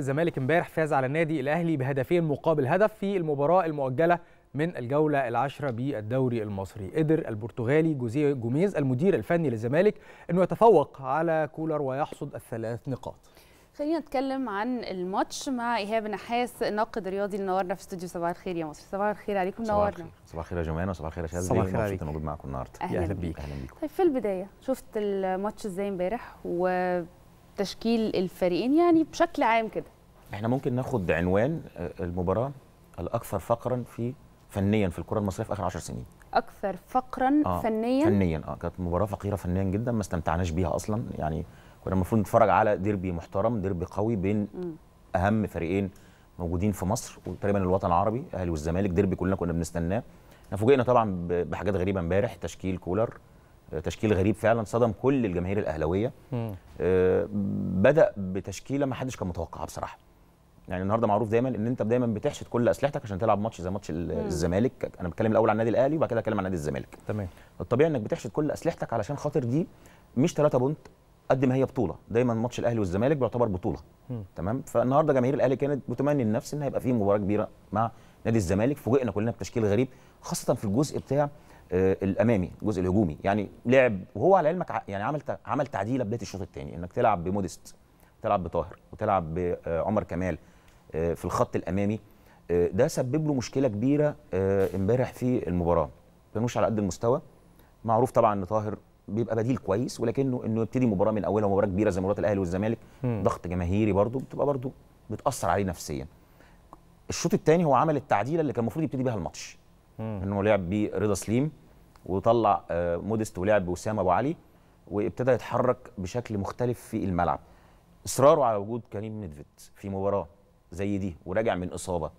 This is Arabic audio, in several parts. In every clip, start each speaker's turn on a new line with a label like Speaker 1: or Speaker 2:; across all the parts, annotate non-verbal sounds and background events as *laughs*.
Speaker 1: الزمالك امبارح فاز على النادي الاهلي بهدفين مقابل هدف في المباراه المؤجله من الجوله العاشره بالدوري المصري قدر البرتغالي جوزيه جوميز المدير الفني للزمالك انه يتفوق على كولر ويحصد الثلاث نقاط
Speaker 2: خلينا نتكلم عن الماتش مع ايهاب نحاس ناقد رياضي اللي نورنا في استوديو صباح الخير يا مصر صباح الخير عليكم نورنا
Speaker 3: صباح الخير يا جماعه صباح الخير يا شاذلي صباح الخير مبسوط موجود معاكم النهارده اهلا بيك اهلا
Speaker 2: بيك طيب في البدايه شفت الماتش ازاي امبارح و تشكيل الفريقين يعني بشكل عام كده
Speaker 3: احنا ممكن ناخد عنوان آه، المباراه الاكثر فقرا في فنيا في الكره المصريه في اخر 10 سنين
Speaker 2: اكثر فقرا آه فنيا
Speaker 3: فنيا اه كانت مباراه فقيره فنيا جدا ما استمتعناش بيها اصلا يعني كنا المفروض نتفرج على ديربي محترم ديربي قوي بين م. اهم فريقين موجودين في مصر وتقريبا الوطن العربي الاهلي والزمالك ديربي كلنا كنا بنستناه فوجئنا طبعا بحاجات غريبه امبارح تشكيل كولر تشكيل غريب فعلا صدم كل الجماهير الاهلاويه آه، بدا بتشكيله ما حدش كان متوقعها بصراحه يعني النهارده معروف دايما ان انت دايما بتحشد كل اسلحتك عشان تلعب ماتش زي ماتش الزمالك انا بتكلم الاول عن النادي الاهلي وبعد كده اتكلم عن نادي الزمالك تمام الطبيعي انك بتحشد كل اسلحتك علشان خاطر دي مش ثلاثة بونت قد ما هي بطوله دايما ماتش الاهلي والزمالك بيعتبر بطوله تمام فالنهارده جماهير الاهلي كانت بتمني النفس ان هيبقى في مباراه كبيره مع نادي الزمالك فوجئنا كلنا بتشكيل غريب خاصه في الجزء بتاع آه، الامامي الجزء الهجومي يعني لعب وهو على علمك يعني عمل عمل تعديله بدايه الشوط الثاني انك تلعب بموديست تلعب بطاهر وتلعب بعمر آه، كمال آه، في الخط الامامي ده سبب له مشكله كبيره امبارح في المباراه كانوش على قد المستوى معروف طبعا ان طاهر بيبقى بديل كويس ولكنه انه يبتدي مباراه من اولها مباراه كبيره زي مباراه الاهلي والزمالك ضغط جماهيري برده بتبقى برده بتاثر عليه نفسيا الشوط الثاني هو عمل التعديله اللي كان المفروض يبتدي بيها الماتش انه لعب برضا سليم وطلع آه، موديست ولعب وسام ابو علي وابتدى يتحرك بشكل مختلف في الملعب اصراره على وجود كريم نيدفيد في مباراه زي دي وراجع من اصابه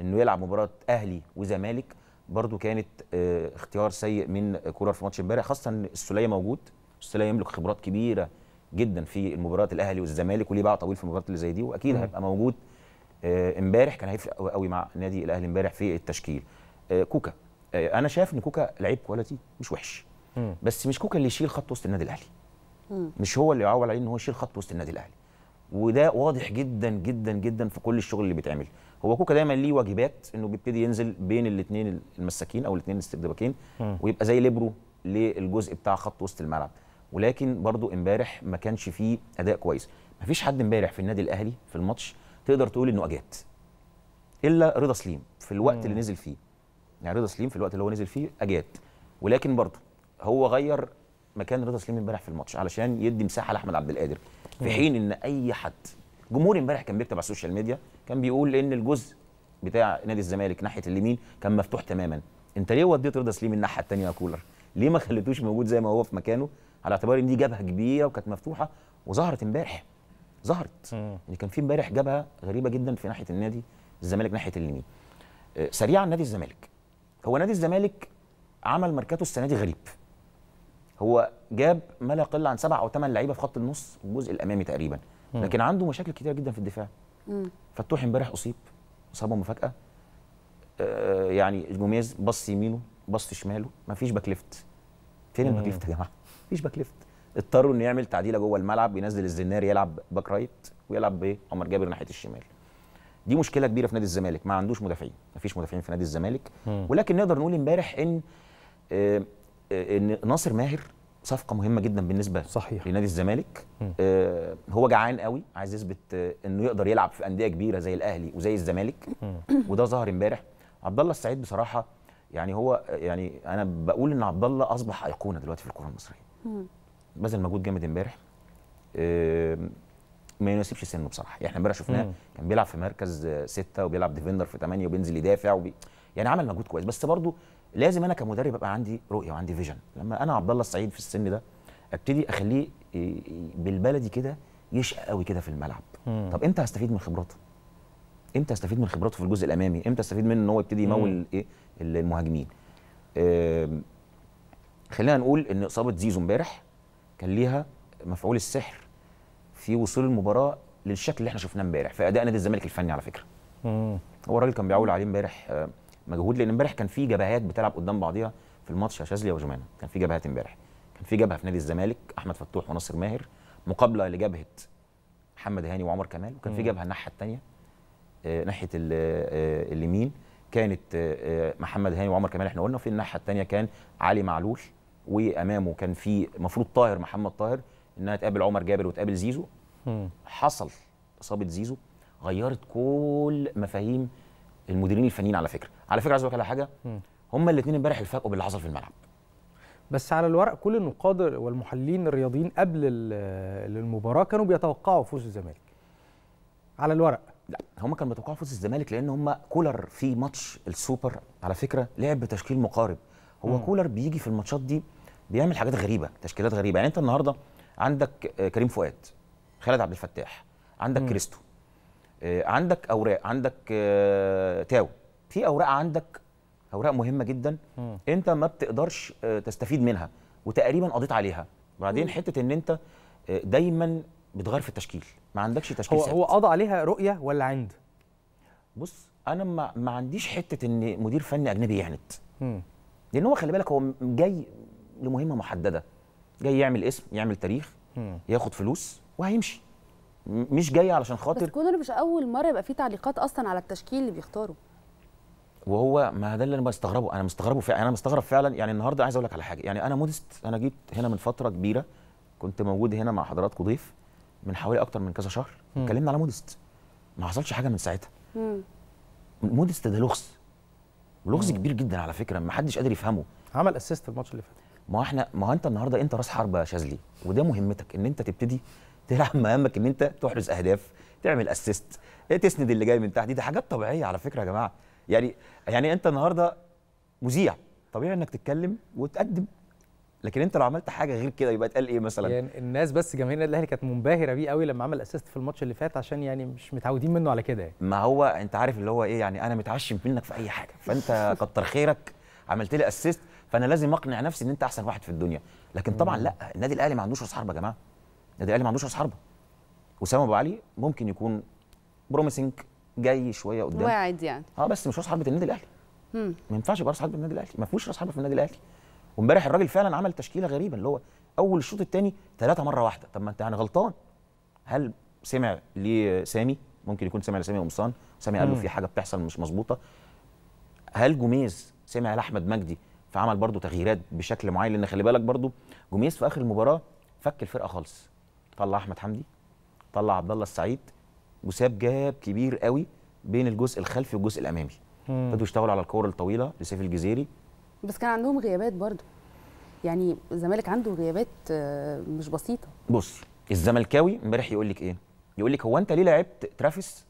Speaker 3: انه يلعب مباراه اهلي وزمالك برضو كانت آه، اختيار سيء من كولر في ماتش امبارح خاصه ان السوليه موجود السوليه يملك خبرات كبيره جدا في المباريات الاهلي والزمالك وليه باع طويل في المباريات اللي زي دي واكيد هيبقى موجود آه، امبارح كان هيفرق قوي مع نادي الاهلي امبارح في التشكيل كوكا آه، انا شايف ان كوكا لعيب كواليتي مش وحش مم. بس مش كوكا اللي يشيل خط وسط النادي الاهلي مم. مش هو اللي يعول عليه ان هو يشيل خط وسط النادي الاهلي وده واضح جدا جدا جدا في كل الشغل اللي بيتعمل هو كوكا دايما ليه واجبات انه بيبتدي ينزل بين الاثنين المساكين او الاثنين الاستبدابكين ويبقى زي ليبرو للجزء بتاع خط وسط الملعب ولكن برضو امبارح ما كانش فيه اداء كويس ما فيش حد امبارح في النادي الاهلي في الماتش تقدر تقول انه اجات الا رضا سليم في الوقت مم. اللي نزل فيه يعني رضا سليم في الوقت اللي هو نزل فيه اجاد ولكن برضه هو غير مكان رضا سليم امبارح في الماتش علشان يدي مساحه لاحمد عبد القادر في حين ان اي حد جمهور امبارح كان بيكتب على السوشيال ميديا كان بيقول ان الجزء بتاع نادي الزمالك ناحيه اليمين كان مفتوح تماما انت ليه وديت رضا سليم الناحيه الثانيه يا كولر ليه ما خليتوش موجود زي ما هو في مكانه على اعتبار ان دي جبهه كبيره وكانت مفتوحه وظهرت امبارح ظهرت ان يعني كان في امبارح جبهه غريبه جدا في ناحيه النادي الزمالك ناحيه اليمين آه، سريعا نادي الزمالك هو نادي الزمالك عمل ماركاتو السنه دي غريب هو جاب ما لا يقل عن سبع او ثمان لعيبه في خط النص والجزء الامامي تقريبا لكن عنده مشاكل كتير جدا في الدفاع فتوح امبارح اصيب اصابه مفاجاه آه يعني جوميز بص يمينه بص شماله مفيش باك ليفت فين الباك ليفت يا جماعه مفيش باك ليفت اضطروا انه يعمل تعديله جوه الملعب ينزل الزناري يلعب باك رايت ويلعب بايه عمر جابر ناحيه الشمال دي مشكله كبيره في نادي الزمالك ما عندوش مدافعين ما فيش مدافعين في نادي الزمالك ولكن نقدر نقول امبارح ان آه، آه، ان ناصر ماهر صفقه مهمه جدا بالنسبه صحيح. لنادي الزمالك آه هو جعان قوي عايز يثبت آه، انه يقدر يلعب في انديه كبيره زي الاهلي وزي الزمالك *coughs* وده ظهر امبارح عبد الله السعيد بصراحه يعني هو يعني انا بقول ان عبد الله اصبح ايقونه دلوقتي في الكره المصريه بذل مجهود جامد امبارح آه ما يناسبش سنه بصراحه يعني امبارح شفناه كان بيلعب في مركز سته وبيلعب ديفندر في ثمانيه وبينزل يدافع وبي... يعني عمل مجهود كويس بس برضه لازم انا كمدرب ابقى عندي رؤيه وعندي فيجن لما انا عبد الله السعيد في السن ده ابتدي اخليه بالبلدي كده يشقى قوي كده في الملعب مم. طب امتى هستفيد من خبراته امتى استفيد من خبراته في الجزء الامامي امتى استفيد منه ان هو يبتدي يمول ايه المهاجمين خلينا نقول ان اصابه زيزو امبارح كان ليها مفعول السحر في وصول المباراه للشكل اللي احنا شفناه امبارح في اداء نادي الزمالك الفني على فكره مم. هو الراجل كان بيعول عليه امبارح آه، مجهود لان امبارح كان في جبهات بتلعب قدام بعضيها في الماتش يا شاذلي وجمانه كان في جبهات امبارح كان في جبهه في نادي الزمالك احمد فتوح وناصر ماهر مقابله لجبهه محمد هاني وعمر كمال وكان في جبهه الناحيه الثانيه آه، ناحيه آه، اليمين كانت محمد هاني وعمر كمال احنا قلنا وفي الناحيه الثانيه كان علي معلول وامامه كان في المفروض طاهر محمد طاهر انها تقابل عمر جابر وتقابل زيزو حصل اصابه زيزو غيرت كل مفاهيم المديرين الفنيين على فكره على فكره عايز اقول على حاجه هما الاثنين امبارح الفاجئوا باللي حصل في الملعب
Speaker 1: بس على الورق كل النقاد والمحللين الرياضيين قبل المباراه كانوا بيتوقعوا فوز الزمالك على الورق
Speaker 3: لا هم كانوا بيتوقعوا فوز الزمالك لان هم كولر في ماتش السوبر على فكره لعب بتشكيل مقارب هو مم. كولر بيجي في الماتشات دي بيعمل حاجات غريبه تشكيلات غريبه يعني انت النهارده عندك آه، كريم فؤاد خالد عبد الفتاح عندك مم. كريستو آه، عندك اوراق عندك آه، تاو في اوراق عندك اوراق مهمه جدا مم. انت ما بتقدرش آه، تستفيد منها وتقريبا قضيت عليها بعدين حته ان انت دايما بتغير في التشكيل ما عندكش تشكيل هو سابت. هو قضى عليها رؤيه ولا عند بص انا ما, ما عنديش حته ان مدير فني اجنبي يعند لان هو خلي بالك هو جاي لمهمه محدده جاي يعمل اسم يعمل تاريخ مم. ياخد فلوس وهيمشي مش جاي علشان خاطر
Speaker 2: بس مش اول مره يبقى في تعليقات اصلا على التشكيل اللي بيختاره
Speaker 3: وهو ما ده اللي انا بستغربه انا مستغربه فعلا انا مستغرب فعلا يعني النهارده عايز اقول لك على حاجه يعني انا مودست انا جيت هنا من فتره كبيره كنت موجود هنا مع حضراتكم ضيف من حوالي اكتر من كذا شهر اتكلمنا على مودست ما حصلش حاجه من ساعتها مودست ده لغز لغز كبير جدا على فكره ما حدش قادر يفهمه عمل اسيست الماتش اللي فات ما احنا ما انت النهارده انت راس حربه يا شاذلي وده مهمتك ان انت تبتدي تلعب ما يهمك ان انت تحرز اهداف تعمل اسيست تسند اللي جاي من تحت دي حاجات طبيعيه على فكره يا جماعه يعني يعني انت النهارده مذيع طبيعي انك تتكلم وتقدم لكن انت لو عملت حاجه غير كده يبقى اتقال ايه مثلا يعني
Speaker 1: الناس بس جماهير النادي الاهلي كانت منبهره بيه قوي لما عمل اسيست في الماتش اللي فات عشان يعني مش متعودين
Speaker 3: منه على كده يعني. ما هو انت عارف اللي هو ايه يعني انا متعشم منك في اي حاجه فانت *laughs* كتر خيرك عملت لي اسيست فانا لازم اقنع نفسي ان انت احسن واحد في الدنيا لكن طبعا لا النادي الاهلي ما عندوش راس حربه يا جماعه النادي الاهلي ما عندوش راس حربه وسام ابو علي ممكن يكون بروميسنج جاي شويه قدام واعد يعني اه بس مش راس حربه النادي الاهلي ما ينفعش يبقى راس حربه النادي الاهلي ما فيهوش راس حربه في النادي الاهلي وامبارح الراجل فعلا عمل تشكيله غريبه اللي هو اول الشوط الثاني ثلاثه مره واحده طب ما انت يعني غلطان هل سمع لسامي ممكن يكون سمع لسامي قمصان سامي قال له في حاجه بتحصل مش مظبوطه هل جوميز سمع لاحمد مجدي فعمل برضه تغييرات بشكل معين لان خلي بالك برضه جوميز في اخر المباراه فك الفرقه خالص طلع احمد حمدي طلع عبد الله السعيد وساب جاب كبير قوي بين الجزء الخلفي والجزء الامامي ابتدوا يشتغلوا على الكور الطويله لسيف الجزيري
Speaker 2: بس كان عندهم غيابات برضه يعني الزمالك عنده غيابات آه، مش
Speaker 3: بسيطه بص الزملكاوي امبارح يقول لك ايه يقول لك هو انت ليه لعبت ترافيس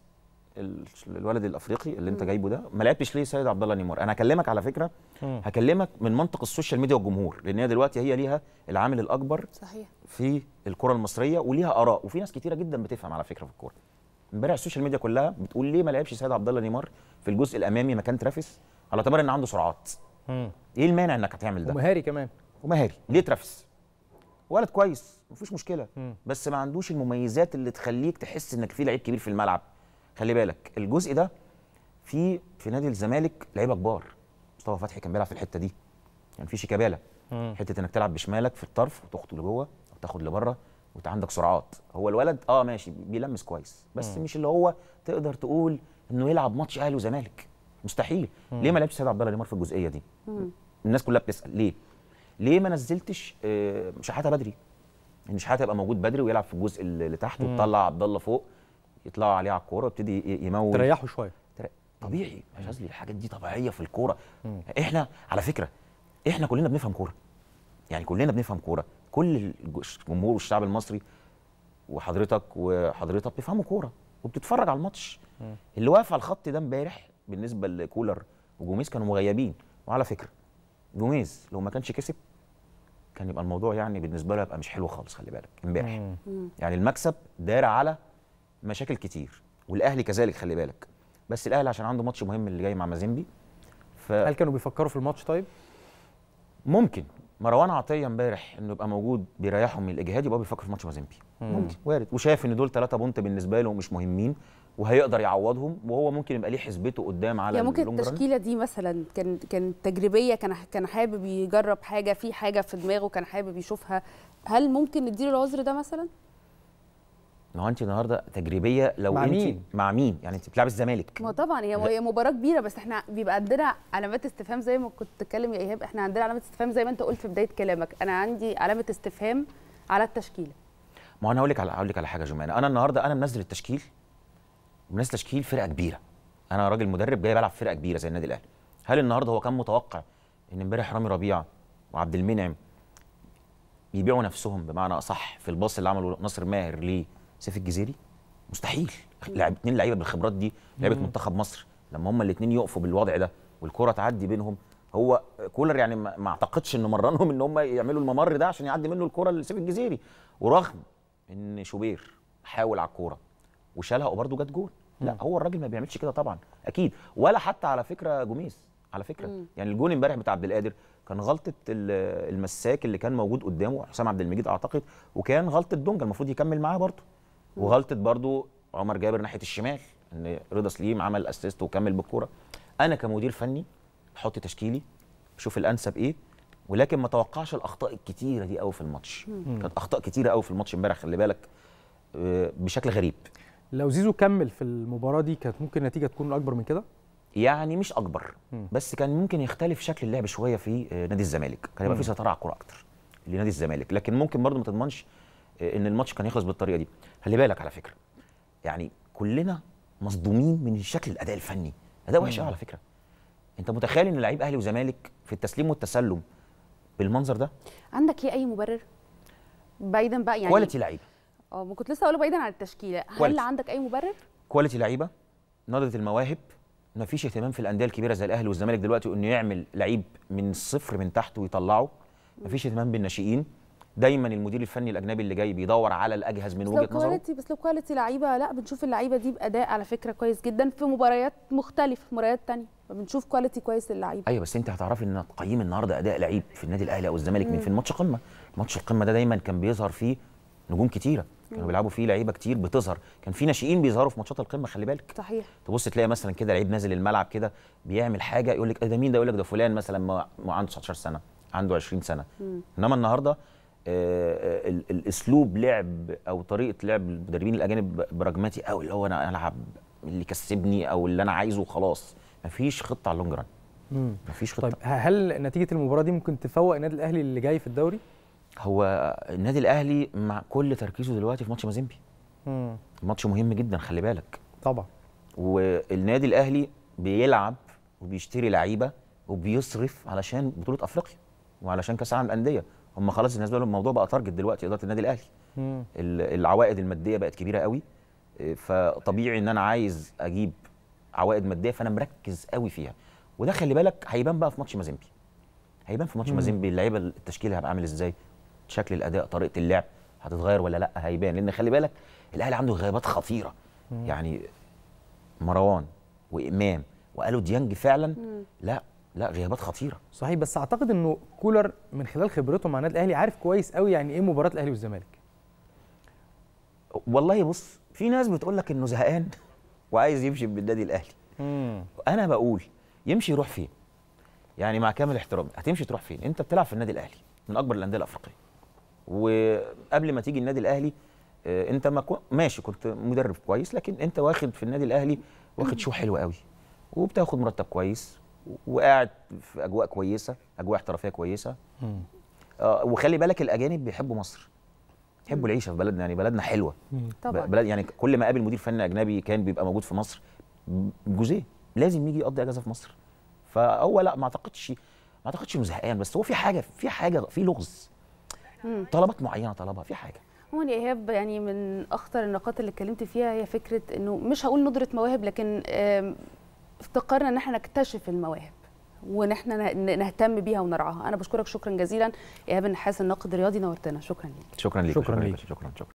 Speaker 3: الولد الافريقي اللي انت جايبه ده ما لعبتش ليه سيد عبد الله نيمار انا هكلمك على فكره هكلمك من منطق السوشيال ميديا والجمهور لان هي دلوقتي هي ليها العامل الاكبر صحيح في الكره المصريه وليها اراء وفي ناس كتيره جدا بتفهم على فكره في الكوره امبارح السوشيال ميديا كلها بتقول ليه ما لعبش سيد عبد الله نيمار في الجزء الامامي مكان ترافيس على اعتبار ان عنده سرعات مم. ايه المانع انك هتعمل ده ومهاري كمان ومهاري ليه ترافيس ولد كويس مفيش مشكله مم. بس ما عندوش المميزات اللي تخليك تحس انك في لعيب كبير في الملعب خلي بالك الجزء ده في في نادي الزمالك لعيبه كبار مصطفى فتحي كان بيلعب في الحته دي كان يعني في شيكابالا حته انك تلعب بشمالك في الطرف وتخطو لجوه وتاخد لبره وانت عندك سرعات هو الولد اه ماشي بيلمس كويس بس مم. مش اللي هو تقدر تقول انه يلعب ماتش اهلي وزمالك مستحيل مم. ليه ما لعبش سيد عبد الله نيمار في الجزئيه دي مم. الناس كلها بتسال ليه ليه ما نزلتش آه، شحاته بدري ان يعني شحاته يبقى موجود بدري ويلعب في الجزء اللي تحت وتطلع عبد الله فوق يطلعوا عليه على الكوره ويبتدي يموت تريحوا شويه طبيعي يا شاذلي الحاجات دي طبيعيه في الكوره احنا على فكره احنا كلنا بنفهم كوره يعني كلنا بنفهم كوره كل الجمهور والشعب المصري وحضرتك وحضرتك بيفهموا كوره وبتتفرج على الماتش اللي واقف على الخط ده امبارح بالنسبه لكولر وجوميز كانوا مغيبين وعلى فكره جوميز لو ما كانش كسب كان يبقى الموضوع يعني بالنسبه له يبقى مش حلو خالص خلي بالك امبارح يعني المكسب دار على مشاكل كتير والاهلي كذلك خلي بالك بس الاهلي عشان عنده ماتش مهم اللي جاي مع مازيمبي ف... هل كانوا بيفكروا في الماتش طيب ممكن مروان عطيه امبارح انه يبقى موجود بيريحهم من الاجهاد يبقى بيفكر في ماتش مازيمبي ممكن وارد وشايف ان دول ثلاثه بونت بالنسبه له مش مهمين وهيقدر يعوضهم وهو ممكن يبقى ليه حسبته قدام على يعني ممكن التشكيله
Speaker 2: دي مثلا كان كان تجريبيه كان كان حابب يجرب حاجه في حاجه في دماغه كان حابب يشوفها هل ممكن نديله العذر ده مثلا
Speaker 3: ما هو انت النهارده تجريبيه لو مع انت مين؟ مع مين يعني انت بتلعب الزمالك
Speaker 2: ما طبعا هي هي مباراه كبيره بس احنا بيبقى عندنا علامات استفهام زي ما كنت بتتكلم يا ايهاب احنا عندنا علامه استفهام زي ما انت قلت في بدايه كلامك انا عندي علامه استفهام على التشكيله
Speaker 3: ما انا هقول لك على هقول لك على حاجه جمانة. انا النهارده انا منزل التشكيل منزل تشكيل فرقه كبيره انا راجل مدرب جاي بلعب فرقه كبيره زي النادي الاهلي هل النهارده هو كان متوقع ان امبارح رامي ربيعه وعبد المنعم يبيعوا نفسهم بمعنى اصح في الباص اللي عمله ناصر ماهر ليه سيف الجزيري مستحيل لعب اثنين لعيبه بالخبرات دي لعيبه منتخب مصر لما هم الاثنين يقفوا بالوضع ده والكره تعدي بينهم هو كولر يعني ما اعتقدش انه مرنهم ان هم يعملوا الممر ده عشان يعدي منه الكره لسيف الجزيري ورغم ان شوبير حاول على الكوره وشالها وبرده جت جول لا هو الراجل ما بيعملش كده طبعا اكيد ولا حتى على فكره جوميز على فكره يعني الجون امبارح بتاع عبد القادر كان غلطه المساك اللي كان موجود قدامه حسام عبد المجيد اعتقد وكان غلطه دونجا المفروض يكمل معاه برده وغلطه برضو عمر جابر ناحيه الشمال ان رضا سليم عمل اسيست وكمل بالكوره انا كمدير فني احط تشكيلي اشوف الانسب ايه ولكن ما توقعش الاخطاء الكتيره دي قوي في الماتش كانت اخطاء كتيره قوي في الماتش امبارح خلي بالك آه، بشكل غريب
Speaker 1: لو زيزو كمل في المباراه
Speaker 3: دي كانت ممكن النتيجه تكون اكبر من كده يعني مش اكبر بس كان ممكن يختلف شكل اللعب شويه في آه، نادي الزمالك كان يبقى في سيطره على الكوره اكتر لنادي الزمالك لكن ممكن برضه ما تضمنش إيه، ان الماتش كان يخلص بالطريقه دي خلي بالك على فكره يعني كلنا مصدومين من شكل الاداء الفني اداء وحش على فكره انت متخيل ان لعيب اهلي وزمالك في التسليم والتسلم بالمنظر ده
Speaker 2: عندك ايه اي مبرر بعيدا بقى يعني كواليتي لعيبه اه ما كنت لسه اقول بعيدا عن التشكيله هل quality. عندك اي مبرر
Speaker 3: كواليتي لعيبه نضره المواهب ما فيش اهتمام في الانديه الكبيره زي الاهلي والزمالك دلوقتي انه يعمل لعيب من الصفر من تحت ويطلعه ما فيش اهتمام بالناشئين دايما المدير الفني الاجنبي اللي جاي بيدور على الاجهز من وجهه نظره كواليتي
Speaker 2: بس لو كواليتي لعيبه لا بنشوف اللعيبه دي باداء على فكره كويس جدا في مباريات مختلفه في مباريات ثانيه فبنشوف كواليتي كويس للعيبه
Speaker 3: ايوه بس انت هتعرفي ان تقييم النهارده اداء لعيب في النادي الاهلي او الزمالك من فين ماتش قمه ماتش القمه ده دايما كان بيظهر فيه نجوم كتيره كانوا بيلعبوا فيه لعيبه كتير بتظهر كان في ناشئين بيظهروا في ماتشات القمه خلي بالك صحيح تبص تلاقي مثلا كده لعيب نازل الملعب كده بيعمل حاجه يقول لك إيه ده مين ده يقول لك ده فلان مثلا ما عنده 19 سنه عنده 20 سنه انما النهارده آه، آه، الاسلوب لعب او طريقه لعب المدربين الاجانب براجماتي قوي اللي هو انا العب اللي كسبني او اللي انا عايزه وخلاص مفيش خطه على اللونج ران مفيش خطه طيب هل نتيجه المباراه دي ممكن تفوق النادي الاهلي اللي جاي في الدوري هو النادي الاهلي مع كل تركيزه دلوقتي في ماتش مازيمبي ماتش مهم جدا خلي بالك طبعا والنادي الاهلي بيلعب وبيشتري لعيبه وبيصرف علشان بطوله افريقيا وعلشان كاس العالم للانديه هم خلاص الناس بقى الموضوع بقى تارجت دلوقتي اداره النادي الاهلي العوائد الماديه بقت كبيره قوي آه، فطبيعي ان انا عايز اجيب عوائد ماديه فانا مركز قوي فيها وده خلي بالك هيبان بقى في ماتش مازيمبي هيبان في ماتش مازيمبي اللعيبه التشكيل هيبقى عامل ازاي شكل الاداء طريقه اللعب هتتغير ولا لا هيبان لان خلي بالك الاهلي عنده غيابات خطيره مم. يعني مروان وامام وقالوا ديانج فعلا مم. لا لا غيابات خطيره
Speaker 1: صحيح بس اعتقد انه كولر من خلال خبرته مع النادي الاهلي عارف كويس قوي يعني ايه مباراه الاهلي والزمالك
Speaker 3: والله بص في ناس بتقول لك انه زهقان *laughs* وعايز يمشي بالنادي الاهلي مم. انا بقول يمشي يروح فين يعني مع كامل احترامي هتمشي تروح فين انت بتلعب في النادي الاهلي من اكبر الانديه الافريقيه وقبل ما تيجي النادي الاهلي آه، انت ما كو... ماشي كنت مدرب كويس لكن انت واخد في النادي الاهلي واخد شو حلو قوي وبتاخد مرتب كويس وقاعد في اجواء كويسه اجواء احترافيه كويسه آه وخلي بالك الاجانب بيحبوا مصر بيحبوا العيشه في بلدنا يعني بلدنا حلوه طبعا بلد يعني كل ما اقابل مدير فني اجنبي كان بيبقى موجود في مصر جوزيه لازم يجي يقضي اجازه في مصر فهو لا ما اعتقدش ما اعتقدش انه زهقان بس هو في حاجه في حاجه في لغز طلبات معينه طلبها في حاجه
Speaker 2: هو يا ايهاب يعني من اخطر النقاط اللي اتكلمت فيها هي فكره انه مش هقول ندره مواهب لكن افتقرنا ان احنا نكتشف المواهب وان احنا نهتم بيها ونرعاها انا بشكرك شكرا جزيلا ايهاب النحاس الناقد الرياضي نورتنا شكرا ليك شكرا ليك شكرا شكرا, شكرا.